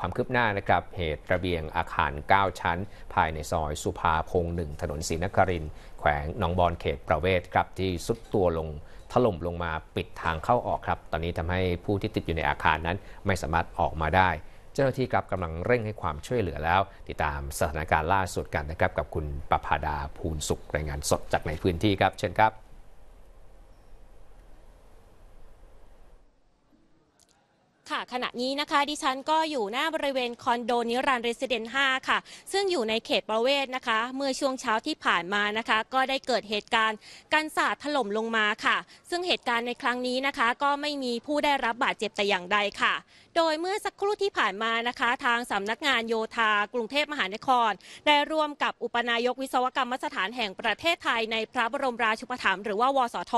ความคืบหน้านะครับ เหตุระเบียงอาคาร 9 ชั้นภายในซอยสุภาพงศ์หนึ่งถนนศรีนคริน แขวงหนองบอนเขตประเวศครับที่สุดตัวลงถล่มลงมาปิดทางเข้าออกครับ ตอนนี้ทำให้ผู้ที่ติดอยู่ในอาคารนั้นไม่สามารถออกมาได้ เจ้าหน้าที่ครับกำลังเร่งให้ความช่วยเหลือแล้ว ติดตามสถานการณ์ล่าสุดกันนะครับกับคุณประภาดาภูลสุข รายงานสดจากในพื้นที่ครับ เชิญครับขณะนี้นะคะดิฉันก็อยู่หน้าบริเวณคอนโดนิรันดร์เรสเดนต์5 ค่ะ ซึ่งอยู่ในเขตประเวศนะคะ เมื่อช่วงเช้าที่ผ่านมานะคะ ก็ได้เกิดเหตุการณ์การสาดถล่มลงมาค่ะ ซึ่งเหตุการณ์ในครั้งนี้นะคะ ก็ไม่มีผู้ได้รับบาดเจ็บแต่อย่างใดค่ะ โดยเมื่อสักครู่ที่ผ่านมานะคะ ทางสำนักงานโยธากรุงเทพมหานคร ได้ร่วมกับอุปนายกวิศวกรรมสถานแห่งประเทศไทยในพระบรมราชูปถัมภ์หรือว่า วสท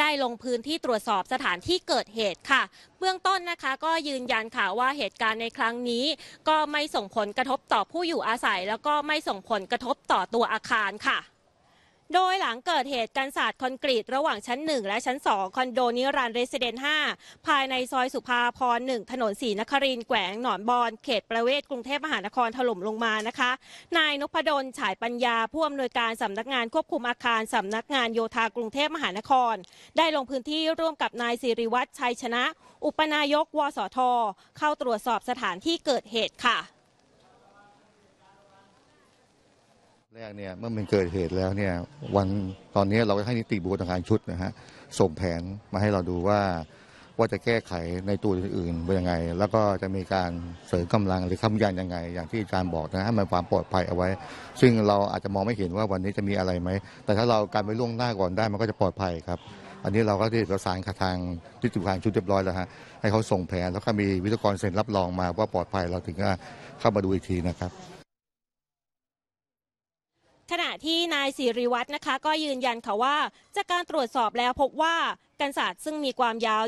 ได้ลงพื้นที่ตรวจสอบสถานที่เกิดเหตุค่ะ เบื้องต้นนะคะก็็ยืนยันค่ะว่าเหตุการณ์ในครั้งนี้ก็ไม่ส่งผลกระทบต่อผู้อยู่อาศัย แล้วก็ไม่ส่งผลกระทบต่อตัวอาคารค่ะโดยหลังเกิดเหตุการสาดคอนกรีตระหว่างชั้น 1 และชั้น 2 คอนโดนิรันดร์เรสเดน์5 ภายในซอยสุภาพร1ถนนศรีนครินแขวงหนอนบอน เขตประเวศกรุงเทพมหานครถล่มลงมานะคะ นายนพดลฉายปัญญา ผู้อำนวยการสำนักงานควบคุมอาคารสำนักงานโยธากรุงเทพมหานคร ได้ลงพื้นที่ร่วมกับนายสิริวัตรชัยชนะ อุปนายก วสท เข้าตรวจสอบสถานที่เกิดเหตุค่ะแรกเนี่ยเมื่อมันเกิดเหตุแล้วเนี่ยวันตอนนี้เราก็ให้นิติบุคคลทางการชุดนะฮะส่งแผนมาให้เราดูว่า ว่าจะแก้ไขในตัวอื่นๆเป็นยังไง แล้วก็จะมีการเสริมกำลังหรือคำยันยังไง อย่างที่อาจารย์บอกนะให้มันความปลอดภัยเอาไว้ ซึ่งเราอาจจะมองไม่เห็นว่าวันนี้จะมีอะไรไหม แต่ถ้าเราการไปล่วงหน้าก่อนได้มันก็จะปลอดภัยครับ อันนี้เราก็ได้ประสานทางที่บุคาลชุดเรียบร้อยแล้วฮะให้เขาส่งแผนแล้วก็มีวิศวกรเซ็นรับรองมา ว่าปลอดภัยเราถึงจะเข้ามาดูอีกทีนะครับขณะที่นายสิริวัตรนะคะ ก็ยืนยันค่ะว่าจากการตรวจสอบแล้วพบว่ากันศาสตร์ซึ่งมีความยาว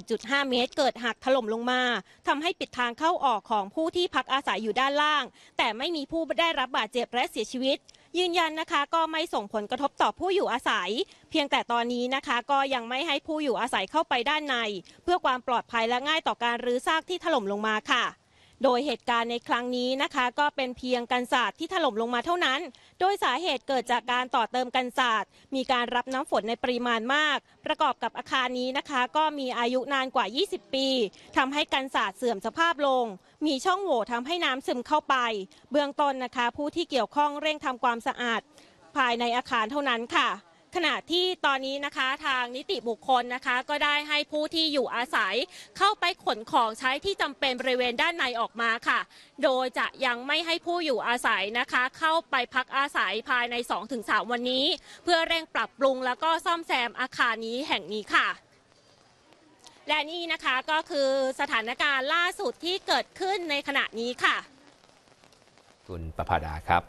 21.5 เมตร เกิดหักถล่มลงมา ทำให้ปิดทางเข้าออกของผู้ที่พักอาศัยอยู่ด้านล่าง แต่ไม่มีผู้ได้รับบาดเจ็บและเสียชีวิต ยืนยันนะคะก็ไม่ส่งผลกระทบต่อผู้อยู่อาศัย เพียงแต่ตอนนี้นะคะก็ยังไม่ให้ผู้อยู่อาศัยเข้าไปด้านใน เพื่อความปลอดภัยและง่ายต่อการรื้อซากที่ถล่มลงมาค่ะโดยเหตุการณ์ในครั้งนี้นะคะ ก็เป็นเพียงกันศาสตร์ที่ถล่มลงมาเท่านั้น โดยสาเหตุเกิดจากการต่อเติมกันศาสตร์ มีการรับน้ำฝนในปริมาณมาก ประกอบกับอาคารนี้นะคะ ก็มีอายุนานกว่า 20 ปี ทำให้กันศาสตร์เสื่อมสภาพลง มีช่องโหว่ทำให้น้ำซึมเข้าไป เบื้องต้นนะคะ ผู้ที่เกี่ยวข้องเร่งทำความสะอาด ภายในอาคารเท่านั้นค่ะขณะที่ตอนนี้นะคะทางนิติบุคคลนะคะ ก็ได้ให้ผู้ที่อยู่อาศัยเข้าไปขนของใช้ที่จำเป็นบริเวณด้านในออกมาค่ะ โดยจะยังไม่ให้ผู้อยู่อาศัยนะคะ เข้าไปพักอาศัยภายใน 2-3 วันนี้ เพื่อเร่งปรับปรุงแล้วก็ซ่อมแซมอาคารนี้แห่งนี้ค่ะ และนี่นะคะก็คือสถานการณ์ล่าสุดที่เกิดขึ้นในขณะนี้ค่ะคุณประภาดาครับ